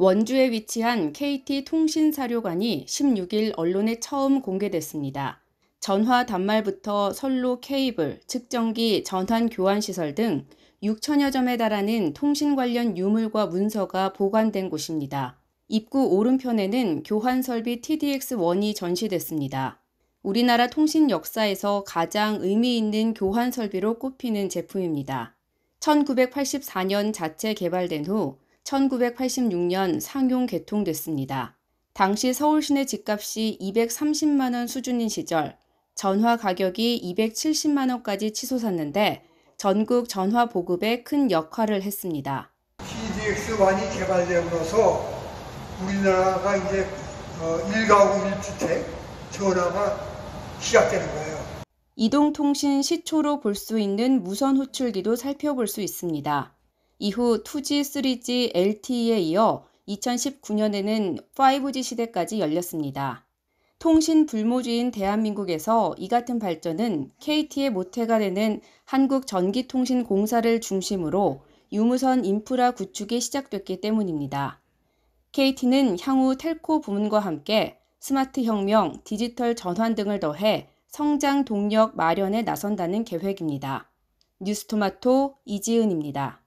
원주에 위치한 KT 통신사료관이 16일 언론에 처음 공개됐습니다. 전화 단말부터 선로 케이블, 측정기, 전환 교환 시설 등 6천여 점에 달하는 통신 관련 유물과 문서가 보관된 곳입니다. 입구 오른편에는 교환 설비 TDX1이 전시됐습니다. 우리나라 통신 역사에서 가장 의미 있는 교환 설비로 꼽히는 제품입니다. 1984년 자체 개발된 후 1986년 상용 개통됐습니다. 당시 서울 시내 집값이 230만 원 수준인 시절 전화 가격이 270만 원까지 치솟았는데 전국 전화 보급에 큰 역할을 했습니다. PDX1이 개발되면서 우리나라가 이제 1가구 어, 1주택 전화가 시작되는 거예요. 이동통신 시초로 볼 수 있는 무선 호출기도 살펴볼 수 있습니다. 이후 2G, 3G, LTE에 이어 2019년에는 5G 시대까지 열렸습니다. 통신 불모주인 대한민국에서 이 같은 발전은 KT의 모태가 되는 한국전기통신공사를 중심으로 유무선 인프라 구축이 시작됐기 때문입니다. KT는 향후 텔코 부문과 함께 스마트 혁명, 디지털 전환 등을 더해 성장 동력 마련에 나선다는 계획입니다. 뉴스토마토 이지은입니다.